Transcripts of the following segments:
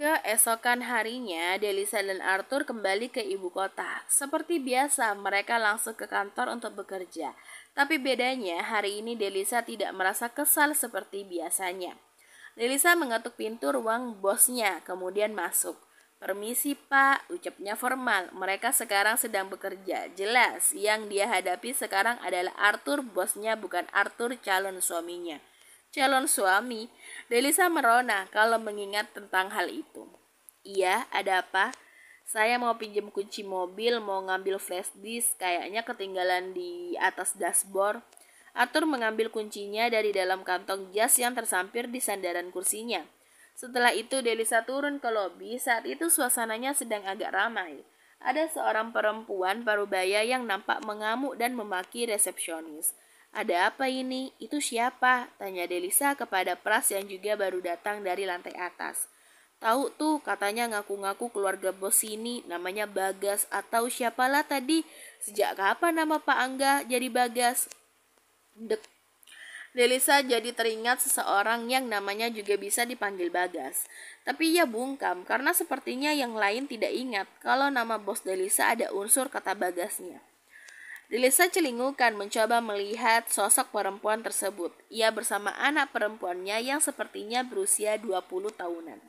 Keesokan harinya, Delisa dan Arthur kembali ke ibu kota. Seperti biasa, mereka langsung ke kantor untuk bekerja. Tapi bedanya, hari ini Delisa tidak merasa kesal seperti biasanya. Delisa mengetuk pintu ruang bosnya, kemudian masuk. Permisi pak, ucapnya formal. Mereka sekarang sedang bekerja. Jelas, yang dia hadapi sekarang adalah Arthur bosnya bukan Arthur calon suaminya calon suami, Delisa merona kalau mengingat tentang hal itu. Iya, ada apa? Saya mau pinjam kunci mobil, mau ngambil flash disk, kayaknya ketinggalan di atas dashboard. Atur mengambil kuncinya dari dalam kantong jas yang tersampir di sandaran kursinya. Setelah itu Delisa turun ke lobi, saat itu suasananya sedang agak ramai. Ada seorang perempuan parubaya yang nampak mengamuk dan memaki resepsionis. Ada apa ini? Itu siapa? Tanya Delisa kepada Pras yang juga baru datang dari lantai atas. Tahu tuh katanya ngaku-ngaku keluarga bos ini namanya Bagas atau siapalah tadi. Sejak kapan nama Pak Angga jadi Bagas? Dek. Delisa jadi teringat seseorang yang namanya juga bisa dipanggil Bagas. Tapi ia bungkam karena sepertinya yang lain tidak ingat kalau nama bos Delisa ada unsur kata Bagasnya. Delisa celingukan mencoba melihat sosok perempuan tersebut. Ia bersama anak perempuannya yang sepertinya berusia 20 tahunan.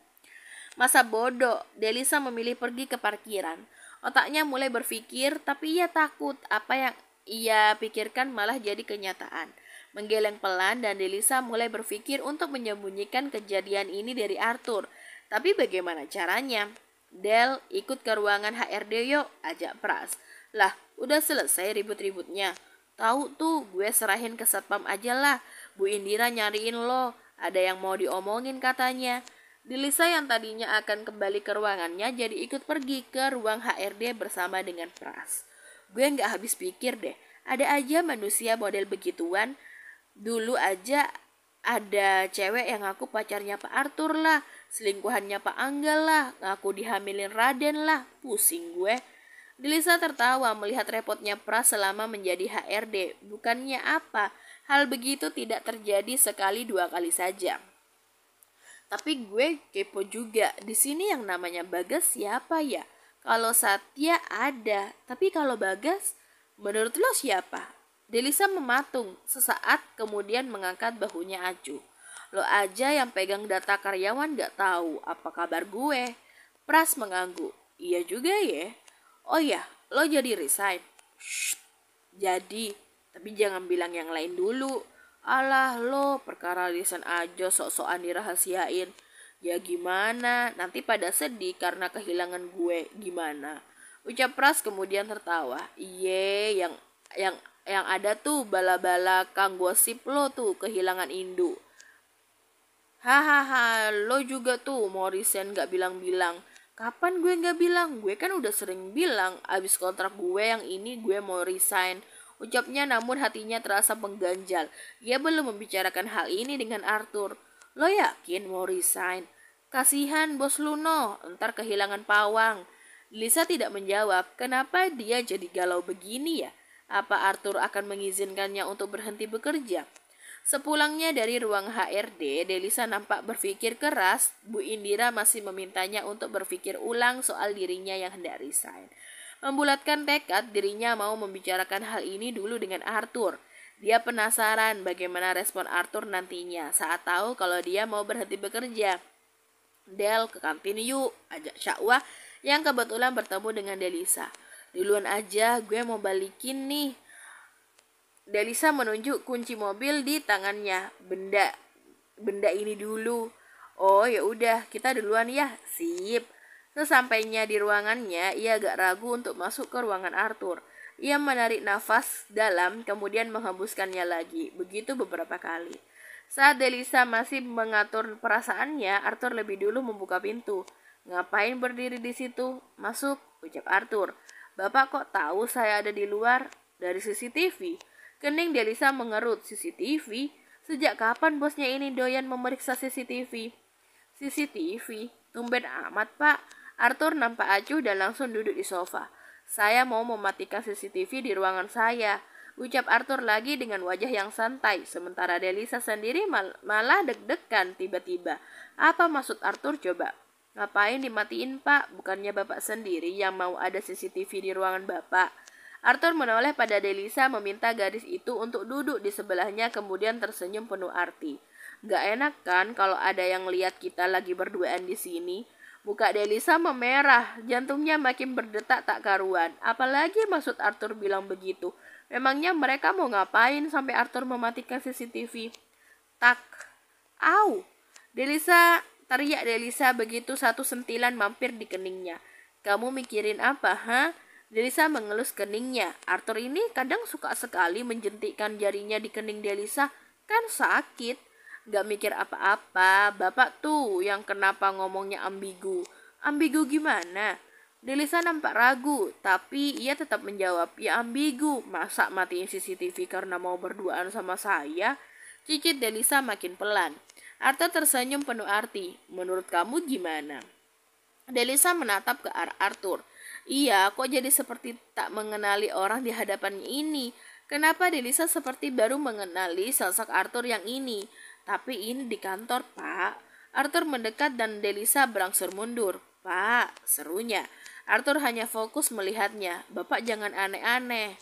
Masa bodoh, Delisa memilih pergi ke parkiran. Otaknya mulai berpikir, tapi ia takut apa yang ia pikirkan malah jadi kenyataan. Menggeleng pelan dan Delisa mulai berpikir untuk menyembunyikan kejadian ini dari Arthur. Tapi bagaimana caranya? Del, ikut ke ruangan HRD yuk, ajak Pras. Lah, Udah selesai ribut-ributnya. Tahu tuh, gue serahin ke satpam aja lah. Bu Indira nyariin lo. Ada yang mau diomongin katanya. Dilisa yang tadinya akan kembali ke ruangannya jadi ikut pergi ke ruang HRD bersama dengan Pras. Gue nggak habis pikir deh, ada aja manusia model begituan. Dulu aja ada cewek yang ngaku pacarnya Pak Arthur lah, selingkuhannya Pak Angga lah, ngaku dihamilin Raden lah, pusing gue. Delisa tertawa melihat repotnya Pras selama menjadi HRD. Bukannya apa, hal begitu tidak terjadi sekali dua kali saja. Tapi gue kepo juga, di sini yang namanya Bagas siapa ya? Kalau Satya ada, tapi kalau Bagas, menurut lo siapa? Delisa mematung, sesaat kemudian mengangkat bahunya acuh. Lo aja yang pegang data karyawan gak tahu apa kabar gue. Pras mengangguk. Iya juga ya. Oh iya, lo jadi resign. Shh, jadi, tapi jangan bilang yang lain dulu. Alah lo, perkara resign aja sok-sokan dirahasiain. Ya gimana, nanti pada sedih karena kehilangan gue, gimana? Ucap Pras kemudian tertawa. Iye, yang yang yang ada tuh bala-bala kang gosip lo tuh kehilangan induk. Hahaha, lo juga tuh mau resign gak bilang-bilang. Kapan gue nggak bilang? Gue kan udah sering bilang, abis kontrak gue yang ini gue mau resign. Ucapnya namun hatinya terasa pengganjal. Dia belum membicarakan hal ini dengan Arthur. Lo yakin mau resign? Kasihan bos Luno, entar kehilangan pawang. Lisa tidak menjawab, kenapa dia jadi galau begini ya? Apa Arthur akan mengizinkannya untuk berhenti bekerja? Sepulangnya dari ruang HRD, Delisa nampak berpikir keras. Bu Indira masih memintanya untuk berpikir ulang soal dirinya yang hendak resign. Membulatkan tekad, dirinya mau membicarakan hal ini dulu dengan Arthur. Dia penasaran bagaimana respon Arthur nantinya saat tahu kalau dia mau berhenti bekerja. Del ke kantin yuk, ajak Syakwa yang kebetulan bertemu dengan Delisa. Duluan aja, gue mau balikin nih. Delisa menunjuk kunci mobil di tangannya. Benda, benda ini dulu. Oh ya udah, kita duluan ya. Sip. Sesampainya di ruangannya, ia agak ragu untuk masuk ke ruangan Arthur. Ia menarik nafas dalam, kemudian menghembuskannya lagi. Begitu beberapa kali. Saat Delisa masih mengatur perasaannya, Arthur lebih dulu membuka pintu. Ngapain berdiri di situ? Masuk, ucap Arthur. Bapak kok tahu saya ada di luar? Dari CCTV. Kening Delisa mengerut CCTV. Sejak kapan bosnya ini doyan memeriksa CCTV? CCTV, tumben amat pak. Arthur nampak acuh dan langsung duduk di sofa. Saya mau mematikan CCTV di ruangan saya. Ucap Arthur lagi dengan wajah yang santai, sementara Delisa sendiri mal malah deg-degan tiba-tiba. Apa maksud Arthur coba? Ngapain dimatiin pak? Bukannya bapak sendiri yang mau ada CCTV di ruangan bapak? Arthur menoleh pada Delisa meminta gadis itu untuk duduk di sebelahnya kemudian tersenyum penuh arti. Gak enak kan kalau ada yang lihat kita lagi berduaan di sini? Muka Delisa memerah, jantungnya makin berdetak tak karuan. Apalagi maksud Arthur bilang begitu. Memangnya mereka mau ngapain sampai Arthur mematikan CCTV? Tak. Au. Delisa, teriak Delisa begitu satu sentilan mampir di keningnya. Kamu mikirin apa, ha? Huh? Delisa mengelus keningnya. Arthur ini kadang suka sekali menjentikkan jarinya di kening Delisa. Kan sakit. Gak mikir apa-apa. Bapak tuh yang kenapa ngomongnya ambigu. Ambigu gimana? Delisa nampak ragu, tapi ia tetap menjawab, ya ambigu, masa matiin CCTV karena mau berduaan sama saya? Cicit Delisa makin pelan. Arthur tersenyum penuh arti. Menurut kamu gimana? Delisa menatap ke arah Arthur. Iya, kok jadi seperti tak mengenali orang di hadapannya ini? Kenapa Delisa seperti baru mengenali sosok Arthur yang ini? Tapi ini di kantor, Pak. Arthur mendekat dan Delisa berangsur mundur. Pak, serunya. Arthur hanya fokus melihatnya. Bapak jangan aneh-aneh.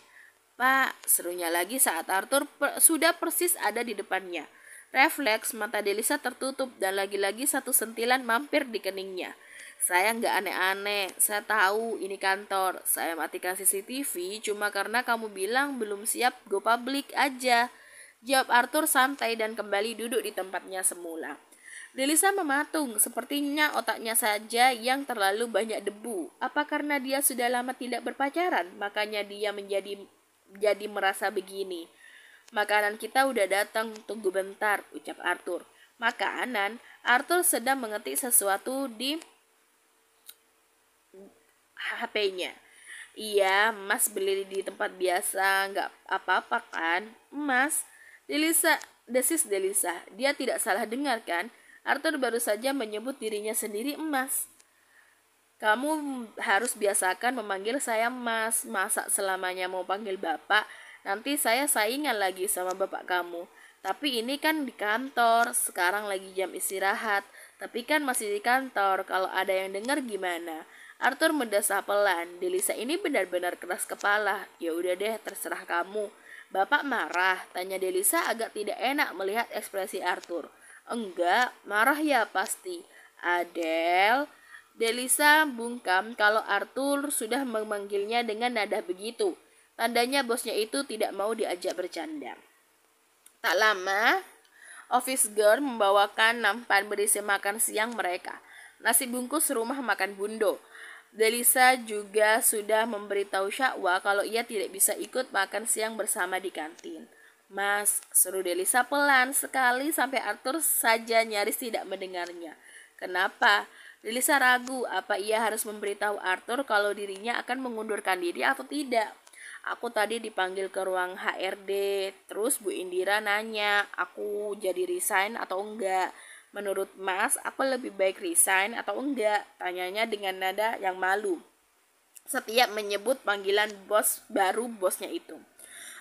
Pak, serunya lagi saat Arthur per sudah persis ada di depannya. Refleks mata Delisa tertutup dan lagi-lagi satu sentilan mampir di keningnya. Saya nggak aneh-aneh, saya tahu ini kantor. Saya matikan CCTV cuma karena kamu bilang belum siap go public aja. Jawab Arthur santai dan kembali duduk di tempatnya semula. Delisa mematung, sepertinya otaknya saja yang terlalu banyak debu. Apa karena dia sudah lama tidak berpacaran, makanya dia menjadi jadi merasa begini. Makanan kita udah datang, tunggu bentar, ucap Arthur. Makanan, Arthur sedang mengetik sesuatu di HP-nya. Iya, Mas beli di tempat biasa, nggak apa-apa kan? Mas, Delisa, desis Delisa, dia tidak salah dengar kan? Arthur baru saja menyebut dirinya sendiri emas. Kamu harus biasakan memanggil saya mas, masa selamanya mau panggil bapak, nanti saya saingan lagi sama bapak kamu. Tapi ini kan di kantor, sekarang lagi jam istirahat, tapi kan masih di kantor, kalau ada yang dengar gimana?' Arthur mendesah pelan. Delisa ini benar-benar keras kepala. Ya udah deh, terserah kamu. Bapak marah, tanya Delisa agak tidak enak melihat ekspresi Arthur. Enggak, marah ya pasti. Adel, Delisa bungkam kalau Arthur sudah memanggilnya dengan nada begitu. Tandanya bosnya itu tidak mau diajak bercanda. Tak lama, office girl membawakan nampan berisi makan siang mereka. Nasi bungkus rumah makan bundo. Delisa juga sudah memberitahu Syakwa kalau ia tidak bisa ikut makan siang bersama di kantin. Mas, seru Delisa pelan sekali sampai Arthur saja nyaris tidak mendengarnya. Kenapa? Delisa ragu apa ia harus memberitahu Arthur kalau dirinya akan mengundurkan diri atau tidak. Aku tadi dipanggil ke ruang HRD, terus Bu Indira nanya, aku jadi resign atau enggak. Menurut Mas, aku lebih baik resign atau enggak? Tanyanya dengan nada yang malu. Setiap menyebut panggilan bos baru bosnya itu.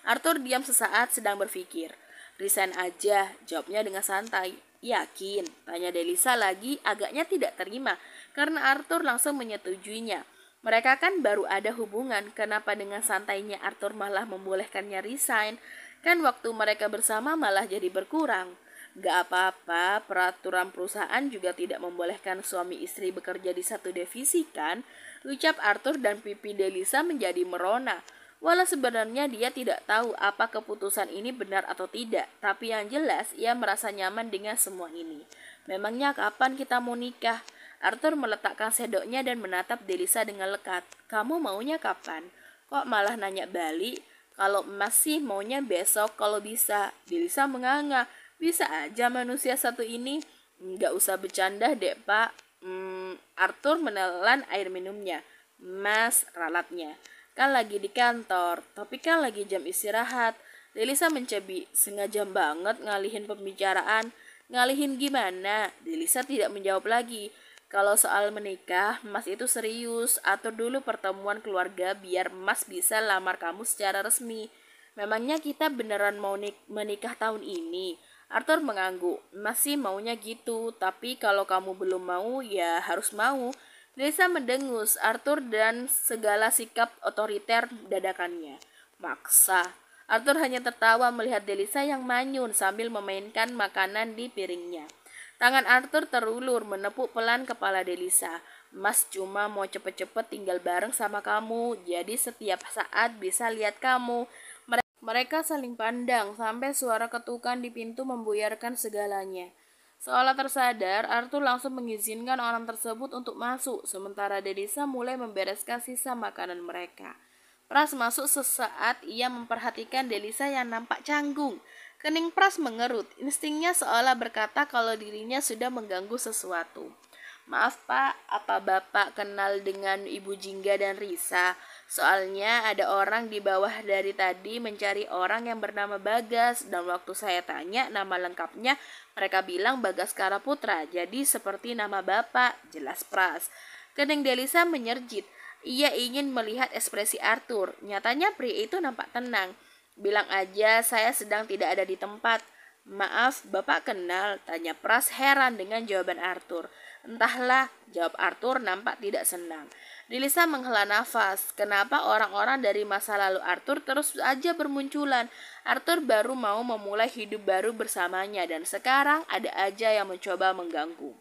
Arthur diam sesaat sedang berpikir. Resign aja, jawabnya dengan santai. Yakin? Tanya Delisa lagi, agaknya tidak terima karena Arthur langsung menyetujuinya. Mereka kan baru ada hubungan, kenapa dengan santainya Arthur malah membolehkannya resign? Kan waktu mereka bersama malah jadi berkurang. Gak apa-apa, peraturan perusahaan juga tidak membolehkan suami istri bekerja di satu divisi kan? Ucap Arthur dan pipi Delisa menjadi merona. Walau sebenarnya dia tidak tahu apa keputusan ini benar atau tidak, tapi yang jelas ia merasa nyaman dengan semua ini. Memangnya kapan kita mau nikah? Arthur meletakkan sedoknya dan menatap Delisa dengan lekat. Kamu maunya kapan? Kok malah nanya balik? Kalau masih maunya besok kalau bisa. Delisa menganga. Bisa aja manusia satu ini. Nggak usah bercanda dek pak. Hmm, Arthur menelan air minumnya. Mas ralatnya. Kan lagi di kantor, tapi kan lagi jam istirahat. Delisa mencebi, sengaja banget ngalihin pembicaraan. Ngalihin gimana? Delisa tidak menjawab lagi. Kalau soal menikah, Mas itu serius. Atur dulu pertemuan keluarga biar Mas bisa lamar kamu secara resmi. Memangnya kita beneran mau menikah tahun ini? Arthur mengangguk. Masih maunya gitu, tapi kalau kamu belum mau, ya harus mau. Lisa mendengus Arthur dan segala sikap otoriter dadakannya. Maksa. Arthur hanya tertawa melihat Delisa yang manyun sambil memainkan makanan di piringnya. Tangan Arthur terulur menepuk pelan kepala Delisa. Mas cuma mau cepet-cepet tinggal bareng sama kamu, jadi setiap saat bisa lihat kamu. Mereka saling pandang sampai suara ketukan di pintu membuyarkan segalanya. Seolah tersadar, Arthur langsung mengizinkan orang tersebut untuk masuk, sementara Delisa mulai membereskan sisa makanan mereka. Pras masuk sesaat ia memperhatikan Delisa yang nampak canggung. Kening Pras mengerut, instingnya seolah berkata kalau dirinya sudah mengganggu sesuatu. Maaf pak, apa bapak kenal dengan ibu Jingga dan Risa? Soalnya ada orang di bawah dari tadi mencari orang yang bernama Bagas dan waktu saya tanya nama lengkapnya mereka bilang Bagas Karaputra jadi seperti nama bapak jelas Pras. Kening Delisa menyerjit. Ia ingin melihat ekspresi Arthur. Nyatanya pria itu nampak tenang. Bilang aja saya sedang tidak ada di tempat. Maaf, Bapak kenal? Tanya Pras heran dengan jawaban Arthur. Entahlah, jawab Arthur nampak tidak senang. Lisa menghela nafas. Kenapa orang-orang dari masa lalu Arthur terus saja bermunculan? Arthur baru mau memulai hidup baru bersamanya dan sekarang ada aja yang mencoba mengganggu.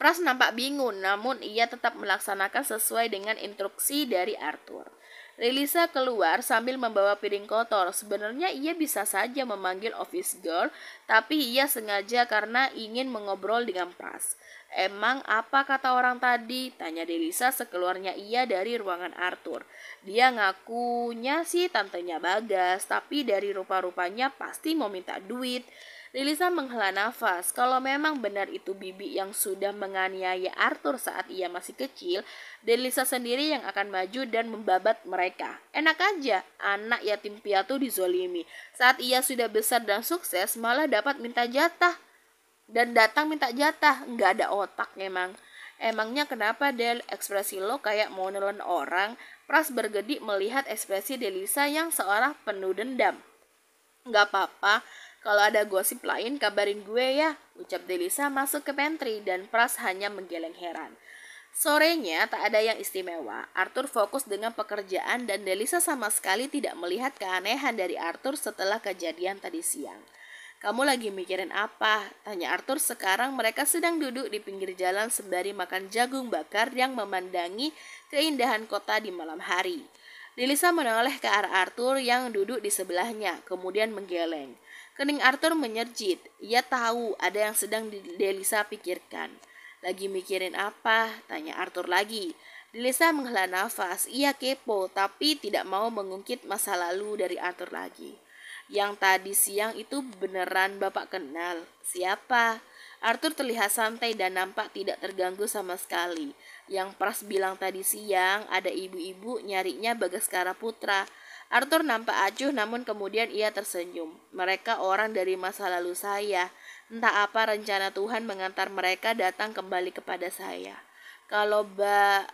Pras nampak bingung, namun ia tetap melaksanakan sesuai dengan instruksi dari Arthur. Lilisa keluar sambil membawa piring kotor. Sebenarnya ia bisa saja memanggil office girl, tapi ia sengaja karena ingin mengobrol dengan Pras. Emang apa kata orang tadi? Tanya Delisa sekeluarnya ia dari ruangan Arthur. Dia ngakunya sih tantenya Bagas, tapi dari rupa-rupanya pasti mau minta duit. Delisa menghela nafas. Kalau memang benar itu bibi yang sudah menganiaya Arthur saat ia masih kecil, Delisa sendiri yang akan maju dan membabat mereka. Enak aja, anak yatim piatu dizolimi. Saat ia sudah besar dan sukses, malah dapat minta jatah dan datang minta jatah nggak ada otak emang Emangnya kenapa Del ekspresi lo kayak mau nelen orang? Pras bergedik melihat ekspresi Delisa yang seorang penuh dendam. Nggak apa-apa, kalau ada gosip lain kabarin gue ya, ucap Delisa masuk ke pantry dan Pras hanya menggeleng heran. Sorenya tak ada yang istimewa. Arthur fokus dengan pekerjaan dan Delisa sama sekali tidak melihat keanehan dari Arthur setelah kejadian tadi siang. Kamu lagi mikirin apa? Tanya Arthur sekarang mereka sedang duduk di pinggir jalan sembari makan jagung bakar yang memandangi keindahan kota di malam hari. Lilisa menoleh ke arah Arthur yang duduk di sebelahnya, kemudian menggeleng. Kening Arthur menyerjit. Ia tahu ada yang sedang Delisa pikirkan. Lagi mikirin apa? Tanya Arthur lagi. Delisa menghela nafas. Ia kepo, tapi tidak mau mengungkit masa lalu dari Arthur lagi yang tadi siang itu beneran bapak kenal. Siapa? Arthur terlihat santai dan nampak tidak terganggu sama sekali. Yang Pras bilang tadi siang, ada ibu-ibu nyarinya Bagaskara Putra. Arthur nampak acuh namun kemudian ia tersenyum. Mereka orang dari masa lalu saya. Entah apa rencana Tuhan mengantar mereka datang kembali kepada saya. Kalau Mbak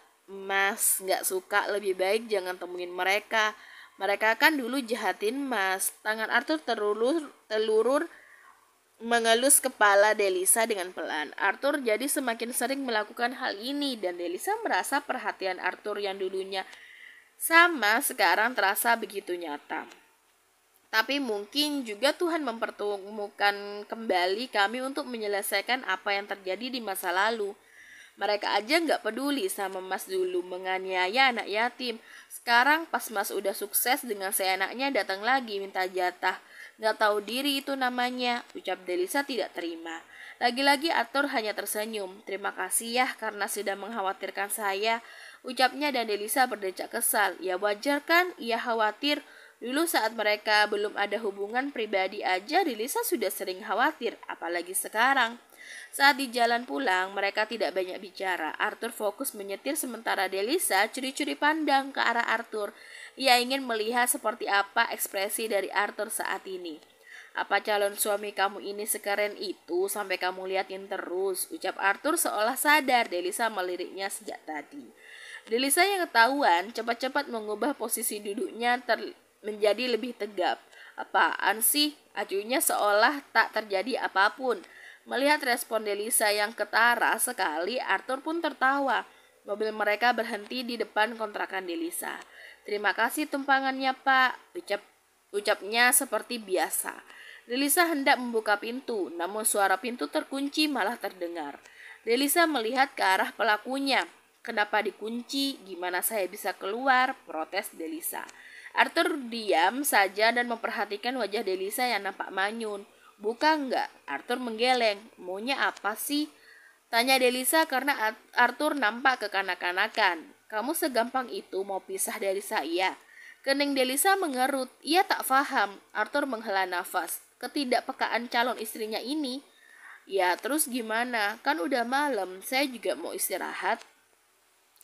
Mas nggak suka lebih baik jangan temuin mereka. Mereka kan dulu jahatin mas. Tangan Arthur terulur, telurur mengelus kepala Delisa dengan pelan. Arthur jadi semakin sering melakukan hal ini dan Delisa merasa perhatian Arthur yang dulunya sama sekarang terasa begitu nyata. Tapi mungkin juga Tuhan mempertemukan kembali kami untuk menyelesaikan apa yang terjadi di masa lalu. Mereka aja nggak peduli sama Mas dulu menganiaya anak yatim. Sekarang pas Mas udah sukses dengan seenaknya datang lagi minta jatah. Nggak tahu diri itu namanya, ucap Delisa tidak terima. Lagi-lagi Atur hanya tersenyum. Terima kasih ya karena sudah mengkhawatirkan saya. Ucapnya dan Delisa berdecak kesal. Ya wajar kan, ia khawatir Dulu saat mereka belum ada hubungan pribadi aja, Rilisa sudah sering khawatir, apalagi sekarang. Saat di jalan pulang, mereka tidak banyak bicara. Arthur fokus menyetir sementara Delisa curi-curi pandang ke arah Arthur. Ia ingin melihat seperti apa ekspresi dari Arthur saat ini. Apa calon suami kamu ini sekeren itu sampai kamu liatin terus? Ucap Arthur seolah sadar Delisa meliriknya sejak tadi. Delisa yang ketahuan cepat-cepat mengubah posisi duduknya ter menjadi lebih tegap. Apaan sih? Acunya seolah tak terjadi apapun. Melihat respon Delisa yang ketara sekali, Arthur pun tertawa. Mobil mereka berhenti di depan kontrakan Delisa. Terima kasih tumpangannya, Pak, ucap ucapnya seperti biasa. Delisa hendak membuka pintu, namun suara pintu terkunci malah terdengar. Delisa melihat ke arah pelakunya. Kenapa dikunci? Gimana saya bisa keluar? Protes Delisa. Arthur diam saja dan memperhatikan wajah Delisa yang nampak manyun. Buka enggak? Arthur menggeleng. Maunya apa sih? Tanya Delisa karena Arthur nampak kekanak-kanakan. Kamu segampang itu mau pisah dari saya? Kening Delisa mengerut. Ia tak faham. Arthur menghela nafas. Ketidakpekaan calon istrinya ini. Ya terus gimana? Kan udah malam. Saya juga mau istirahat.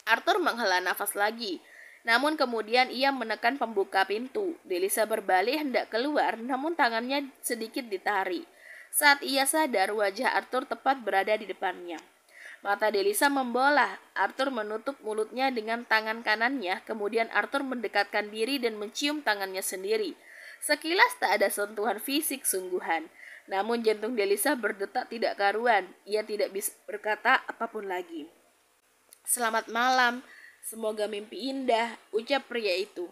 Arthur menghela nafas lagi. Namun kemudian ia menekan pembuka pintu. Delisa berbalik hendak keluar, namun tangannya sedikit ditarik. Saat ia sadar, wajah Arthur tepat berada di depannya. Mata Delisa membolah. Arthur menutup mulutnya dengan tangan kanannya, kemudian Arthur mendekatkan diri dan mencium tangannya sendiri. Sekilas tak ada sentuhan fisik sungguhan. Namun jantung Delisa berdetak tidak karuan. Ia tidak bisa berkata apapun lagi. Selamat malam, Semoga mimpi indah, ucap pria itu.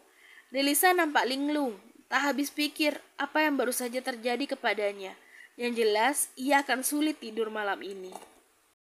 Delisa nampak linglung, tak habis pikir apa yang baru saja terjadi kepadanya. Yang jelas, ia akan sulit tidur malam ini.